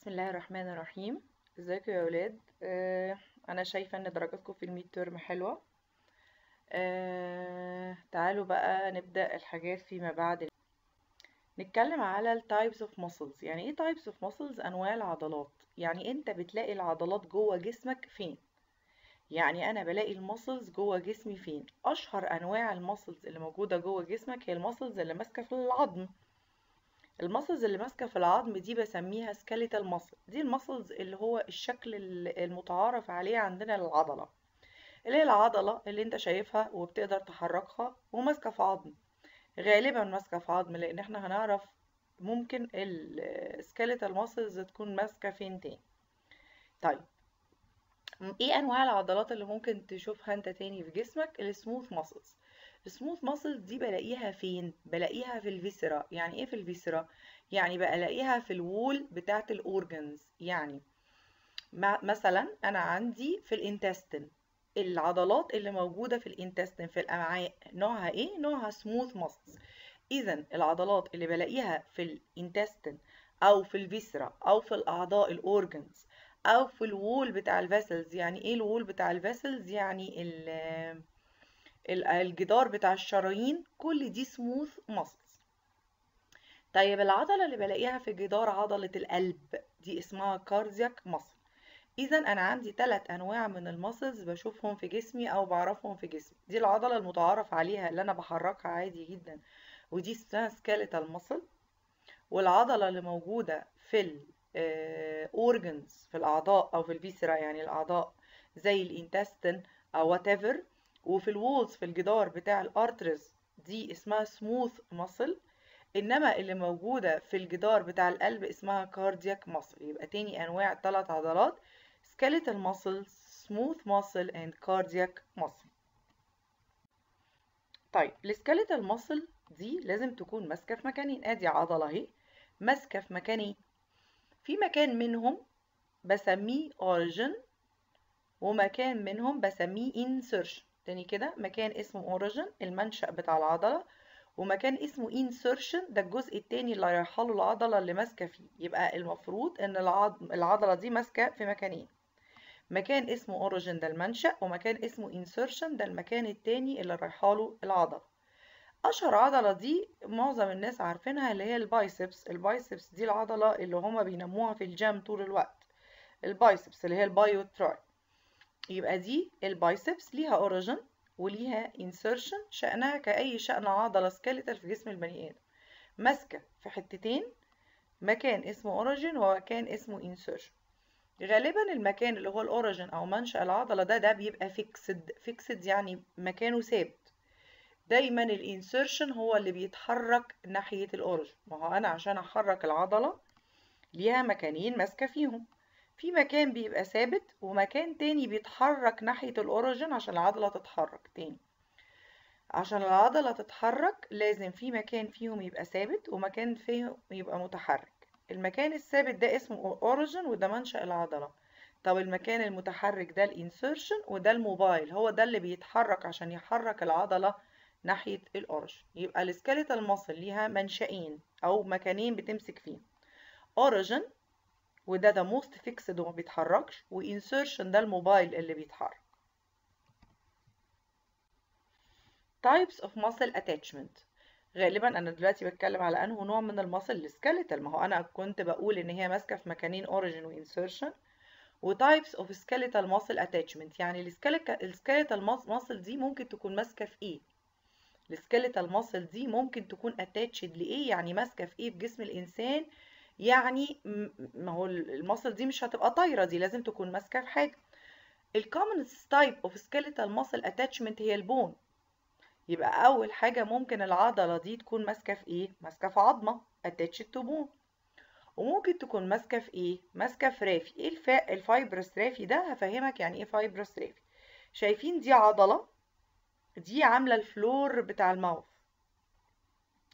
بسم الله الرحمن الرحيم ازيكم يا اولاد آه انا شايفه ان درجاتكم في الميد ترم حلوه آه تعالوا بقى نبدا الحاجات فيما بعد نتكلم على التايبس اوف muscles يعني ايه تايبس اوف muscles انواع العضلات يعني انت بتلاقي العضلات جوه جسمك فين يعني انا بلاقي الماسلز جوه جسمي فين اشهر انواع الماسلز اللي موجوده جوه جسمك هي الماسلز اللي ماسكه في العظم المسلز اللي ماسكه في العظم دي بسميها سكيليتال ماسل دي المسلز اللي هو الشكل المتعارف عليه عندنا للعضله اللي هي العضله اللي انت شايفها وبتقدر تحركها وماسكه في عظم غالبا ماسكه في عظم لان احنا هنعرف ممكن السكيليتال ماسلز تكون ماسكه فين تاني طيب ايه انواع العضلات اللي ممكن تشوفها انت تاني في جسمك السموث مسلز سموث ماسل دي بلاقيها فين بلاقيها في الفيسرا يعني ايه في الفيسرا يعني بلاقيها في الوول بتاعه الاورجنز يعني مثلا انا عندي في الانتستين العضلات اللي موجوده في الانتستين في الامعاء نوعها ايه نوعها سموث ماسلز اذا العضلات اللي بلاقيها في الانتستين او في الفيسرا او في الاعضاء الاورجنز او في الوول بتاع الفاسلز يعني ايه الوول بتاع الفاسلز يعني ال الجدار بتاع الشرايين كل دي سموث ماسلز طيب العضلة اللي بلاقيها في جدار عضلة القلب دي اسمها كاردياك ماسل اذا انا عندي ثلاث انواع من الماسلز بشوفهم في جسمي او بعرفهم في جسمي دي العضله المتعارف عليها اللي انا بحركها عادي جدا ودي اسمها سكيليتال ماسل والعضله اللي موجوده في الاورجنز آه، في الاعضاء او في الفيسرا يعني الاعضاء زي الانتستين او وات ايفر وفي الوولز في الجدار بتاع الارترز دي اسمها سموث ماسل انما اللي موجودة في الجدار بتاع القلب اسمها كاردياك ماسل يبقى تاني انواع ثلاث عضلات skeletal muscle smooth muscle and cardiac muscle طيب السكيلتال ماسل دي لازم تكون ماسكه في مكانين ادي عضله اهي ماسكه في مكانين إيه؟ في مكان منهم بسميه origin ومكان منهم بسميه insertion تاني كده مكان اسمه اوريجن المنشأ بتاع العضلة ومكان اسمه insertion ده الجزء التاني اللي هيرحله العضلة اللي ماسكة فيه يبقى المفروض ان العضلة دي ماسكة في مكانين مكان اسمه اوريجن ده المنشأ ومكان اسمه insertion ده المكان التاني اللي رايحاله العضلة اشهر عضلة دي معظم الناس عارفينها اللي هي البايسبس البايسبس دي العضلة اللي هما بينموها في الجيم طول الوقت البايسبس اللي هي البايو يبقى دي البايسبس ليها اوريجن وليها انسرشن شأنها كأي شأن عضلة سكيلتال في جسم البني آدم ماسكة في حتتين مكان اسمه اوريجن ومكان اسمه انسرشن غالبا المكان اللي هو الاوريجن او منشأ العضلة ده ده بيبقى فيكسد فيكسد يعني مكانه ثابت دايما الانسرشن هو اللي بيتحرك ناحية الاوريجن ما هو انا عشان احرك العضلة ليها مكانين ماسكة فيهم في مكان بيبقى ثابت ومكان تاني بيتحرك ناحية الأوريجن عشان العضلة تتحرك تاني عشان العضلة تتحرك لازم في مكان فيهم يبقى ثابت ومكان فيهم يبقى متحرك المكان الثابت ده اسمه أوريجن وده منشأ العضلة طب المكان المتحرك ده الانسيرشن وده الموبايل هو ده اللي بيتحرك عشان يحرك العضلة ناحية الأوريجن يبقى السكيليتال ماسل ليها منشأين أو مكانين بتمسك فيه أوريجن وده ده موست فيكسد وما بيتحركش وانسيرشن ده الموبايل اللي بيتحرك types of muscle attachment غالبا انا دلوقتي بتكلم على انه نوع من المصل السكيلتال ما هو انا كنت بقول ان هي ماسكه في مكانين origin وانسيرشن وتايبس اوف سكيلتال ماسل اتاتشمنت يعني السكيلتال ماسل دي ممكن تكون ماسكه في ايه السكيلتال ماسل دي ممكن تكون اتاتشد لايه يعني ماسكه في ايه في جسم الانسان يعني ما هو المصل دي مش هتبقى طايرة دي لازم تكون ماسكة في حاجة الكومن تايب اوف سكيلتال ماسل اتاتشمنت هي البون يبقى اول حاجة ممكن العضلة دي تكون ماسكة في ايه ماسكة في عظمة اتاتشد تو بون وممكن تكون ماسكة في ايه ماسكة في رافي ايه الف... الفايبرس رافي ده هفهمك يعني ايه فايبرس رافي شايفين دي عضلة دي عاملة الفلور بتاع الماوث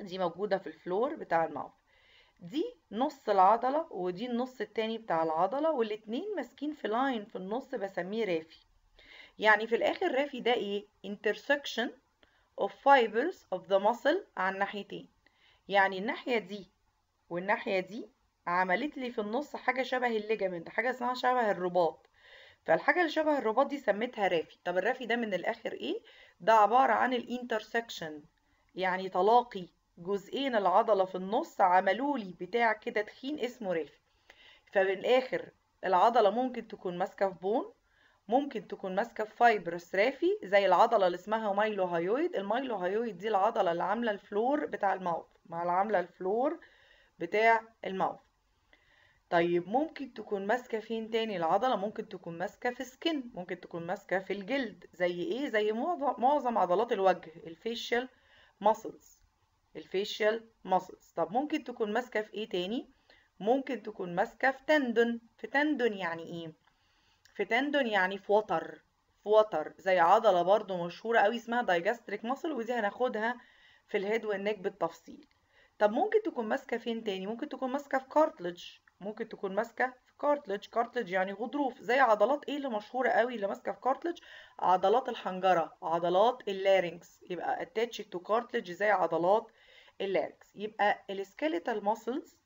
دي موجودة في الفلور بتاع الماوث دي نص العضلة ودي النص التاني بتاع العضلة والاتنين ماسكين في لاين في النص بسميه رافي يعني في الآخر رافي ده إيه؟ intersection of fibers of the muscle على الناحيتين يعني الناحية دي والناحية دي عملت لي في النص حاجة شبه الليجامنت حاجة اسمها شبه الرباط فالحاجة اللي شبه الرباط دي سميتها رافي طب الرافي ده من الآخر إيه؟ ده عبارة عن الانترسكشن يعني تلاقي جزئين العضلة في النص عملوا لي بتاع كده تخين اسمه ريف فمن الآخر العضلة ممكن تكون ماسكة في بون ممكن تكون ماسكة في فايبرس رافي زي العضلة اللي اسمها مايلو المايلو هايويد دي العضلة اللي عاملة الفلور بتاع الماوث مع العاملة الفلور بتاع الماوث طيب ممكن تكون ماسكة فين تاني العضلة ممكن تكون ماسكة في سكن ممكن تكون ماسكة في الجلد زي ايه زي معظم عضلات الوجه الفيشل ماسلز الفيشيال ماسلز طب ممكن تكون ماسكه في ايه تاني ممكن تكون ماسكه في تندون في تندون يعني ايه في تندون يعني في وتر في وتر زي عضله برضو مشهوره قوي اسمها دايجستريك ماسل ودي هناخدها في الهيد والنك بالتفصيل طب ممكن تكون ماسكه فين تاني ممكن تكون ماسكه في كارتلج ممكن تكون ماسكه في كارتلج كارتلج يعني غضروف زي عضلات ايه اللي مشهوره قوي اللي ماسكه في كارتلج عضلات الحنجره عضلات اللارينكس يبقى اتاتش تو كارتلج زي عضلات اللاركس يبقى السكيليتال ماسلز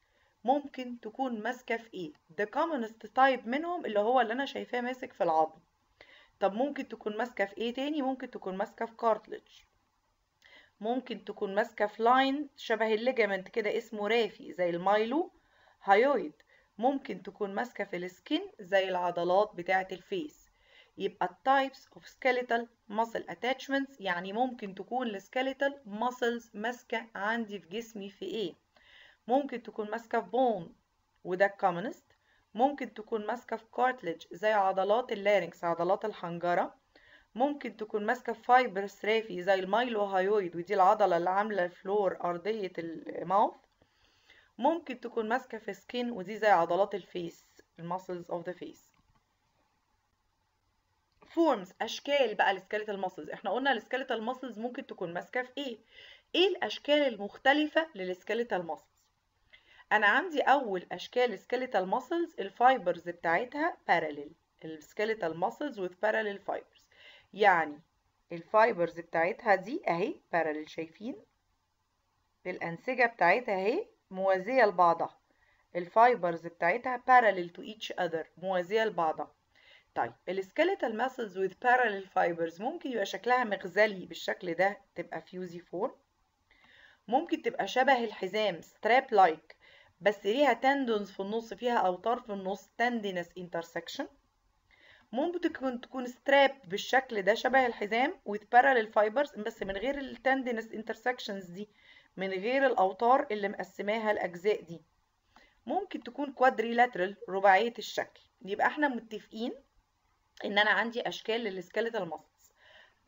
ممكن تكون ماسكه في ايه the commonest تايب منهم اللي هو اللي انا شايفاه ماسك في العظم طب ممكن تكون ماسكه في ايه تاني ممكن تكون ماسكه في cartilage ممكن تكون ماسكه في لاين شبه الليجامنت كده اسمه رافي زي المايلو هايويد ممكن تكون ماسكه في السكين زي العضلات بتاعه الفيس يبقى types of skeletal muscle attachments يعني ممكن تكون skeletal muscles ماسكة عندي في جسمي في ايه ممكن تكون ماسكة في bone وده commonest ممكن تكون ماسكة في cartilage زي عضلات اللارنكس عضلات الحنجرة ممكن تكون ماسكة في fibers سرافي زي المايلوهايويد ودي العضلة اللي عاملة الفلور أرضية الماوث ممكن تكون ماسكة في skin ودي زي عضلات الفيس المسلز اوف ذا فيس فورمز اشكال بقى السكيلتال ماسلز احنا قلنا السكيلتال ماسلز ممكن تكون ماسكه في ايه ايه الاشكال المختلفه للسكيلتال ماسلز انا عندي اول اشكال سكيلتال ماسلز الفايبرز بتاعتها باراليل السكيلتال ماسلز وذ parallel فايبرز يعني الفايبرز بتاعتها دي اهي باراليل شايفين الانسجه بتاعتها اهي موازيه لبعضها الفايبرز بتاعتها parallel to each other موازيه لبعضها طيب السكيلتال ماسلز with parallel fibers ممكن يبقى شكلها مغزلي بالشكل ده تبقى فور ممكن تبقى شبه الحزام ستراب لايك بس ليها تندونز في النص فيها اوتار في النص تندينس انترسكشن ممكن تكون ستراب بالشكل ده شبه الحزام with parallel fibers بس من غير التندينس انترسكشنز دي من غير الاوتار اللي مقسماها الاجزاء دي ممكن تكون كوادريلاترال رباعيه الشكل يبقى احنا متفقين ان انا عندي اشكال للسكيليتال ماسلز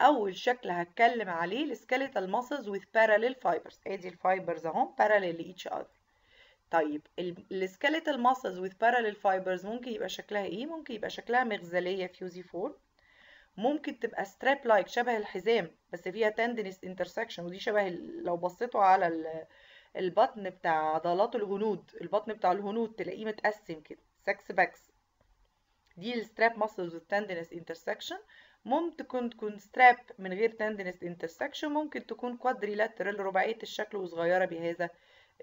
اول شكل هتكلم عليه السكيليتال ماسلز with parallel fibers ادي الفايبرز اهو parallel لايتش اذر طيب السكيليتال ماسلز with parallel fibers ممكن يبقى شكلها ايه ممكن يبقى شكلها مغزليه فيوزي فور ممكن تبقى ستراب لايك شبه الحزام بس فيها تندنس انترسكشن ودي شبه لو بصيتوا على البطن بتاع عضلات الهنود البطن بتاع الهنود تلاقيه متقسم كده سكس باكس دي الستراب ماسلز والتندنس انترسكشن ممكن تكون ستراب من غير تندنس انترسكشن ممكن تكون كوادريلاترال رباعيه الشكل وصغيره بهذا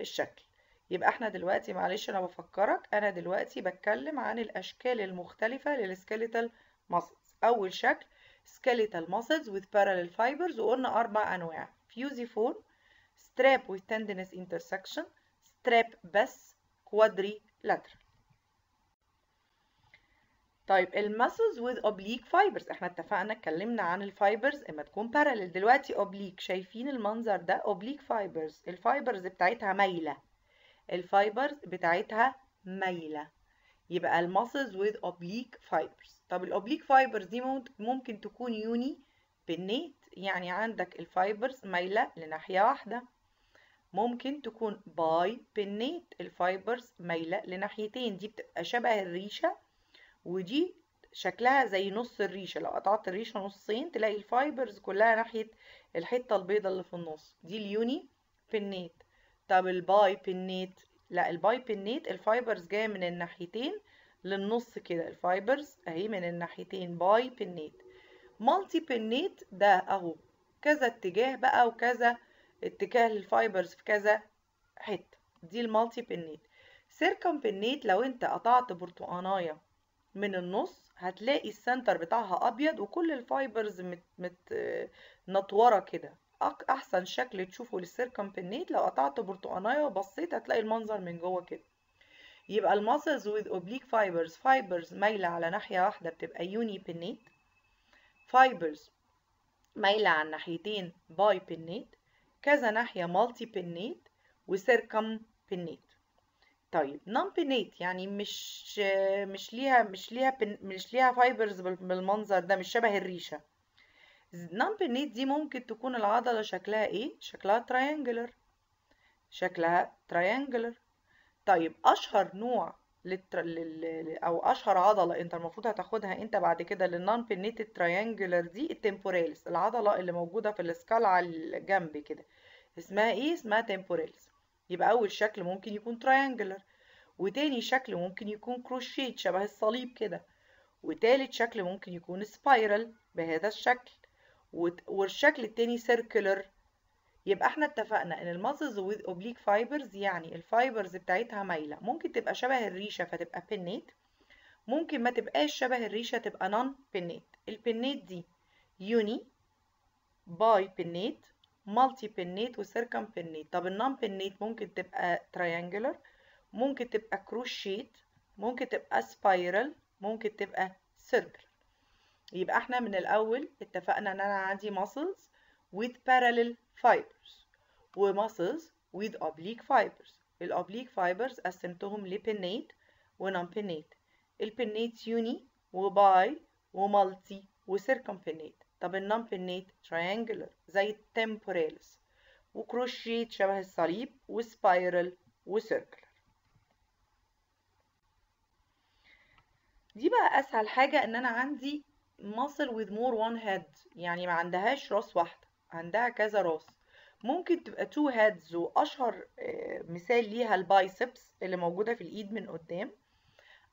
الشكل يبقى احنا دلوقتي معلش انا بفكرك انا دلوقتي بتكلم عن الاشكال المختلفه للسكيليتال ماسلز اول شكل skeletal muscles with parallel fibers وقلنا اربع انواع fusiform strap with تندنس intersection strap بس quadrilateral طيب المسلز with oblique fibers احنا اتفقنا اتكلمنا عن الفايبرز اما تكون parallel دلوقتي oblique شايفين المنظر ده oblique fibers الفايبرز بتاعتها مايله الفايبرز بتاعتها مايله يبقى المسلز with oblique fibers طب oblique fibers دي ممكن تكون يوني بالنيت يعني عندك الفايبرز مايله لناحيه واحده ممكن تكون باي بنيت الفايبرز مايله لناحيتين دي بتبقى شبه الريشه ودي شكلها زي نص الريشه لو قطعت الريشه نصين تلاقي الفايبرز كلها ناحيه الحته البيضه اللي في النص دي اليوني بنيت طب الباي بنيت لا الباي بنيت الفايبرز جايه من الناحيتين للنص كده الفايبرز اهي من الناحيتين باي بنيت مالتي بنيت ده اهو كذا اتجاه بقى وكذا اتجاه للفايبرز في كذا حته دي المالتي بنيت سيركم بنيت لو انت قطعت برتقانايه من النص هتلاقي السنتر بتاعها ابيض وكل الفايبرز مت مت نطوره كده احسن شكل تشوفه للسيركمبنيت لو قطعت برتقانيه وبصيت هتلاقي المنظر من جوه كده يبقى المسلز with oblique fibers fibers مايلة على ناحية واحدة بتبقى يوني بنيت fibers مايلة على الناحيتين باي بنيت كذا ناحية مالتي بنيت وسيركم بنيت طيب بينيت يعني مش مش ليها مش ليها مش ليها فايبرز بالمنظر ده مش شبه الريشه بينيت دي ممكن تكون العضله شكلها ايه شكلها تريانجلر شكلها تريانجلر طيب اشهر نوع للتر... لل... او اشهر عضله انت المفروض هتاخدها انت بعد كده للنون بينيت تريانجلر دي التيمبوراليس العضله اللي موجوده في السكال على الجنب كده اسمها ايه اسمها تيمبوراليس يبقى أول شكل ممكن يكون تريانجلر وتاني شكل ممكن يكون كروشيت شبه الصليب كده وتالت شكل ممكن يكون سبايرال بهذا الشكل والشكل التاني سيركلر يبقى احنا اتفقنا ان المازلز with oblique fibers يعني الفايبرز بتاعتها مايلة ممكن تبقى شبه الريشة فتبقى بنيت ممكن ما تبقاش شبه الريشة تبقى نون بنيت البنيت دي يوني باي بنيت مالتي بنيت وسيركم بنيت طب النون بنيت ممكن تبقى تريانجلر ممكن تبقى كروشيت ممكن تبقى سبايرال ممكن تبقى سيركل يبقى احنا من الاول اتفقنا ان انا عندي muscles with parallel fibers و muscles with oblique fibers الاوبليك فايبرز قسمتهم لبنيت ونون بنيت البنيت يوني وباي ومالتي وسيركم بنيت طب النمبنيت تريانجلر زي التمبوراليس وكروشيت شبه الصليب وسبايرال وسيركلر دي بقى اسهل حاجة ان انا عندي muscle with more one head يعني ما عندهاش راس واحدة عندها كذا راس ممكن تبقى two heads واشهر آه، مثال ليها البايسبس اللي موجودة في الايد من قدام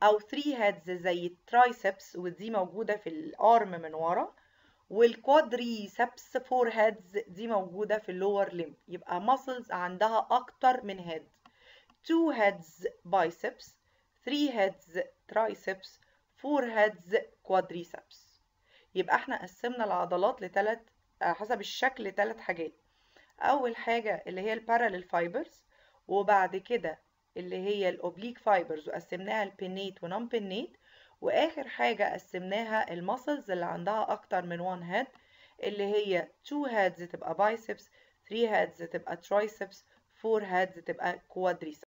او 3 هيدز زي الترايسبس ودي موجودة في الارم من ورا والكوادريسبس فور هيدز دي موجودة في اللور ليم يبقى ماسلز عندها أكتر من هيد تو هيدز بايسبس ثري هيدز ترايسبس فور هيدز كوادريسبس يبقى احنا قسمنا العضلات لتلات آه، حسب الشكل لتلات حاجات أول حاجة اللي هي البارالل فايبرز وبعد كده اللي هي الأوبليك فايبرز وقسمناها لبينيت ونون بينيت واخر حاجة قسمناها المسلز اللي عندها اكتر من 1 هيد اللي هي 2 هيدز تبقى بايسبس 3 هيدز تبقى ترايسبس 4 هيدز تبقى كوادريسبس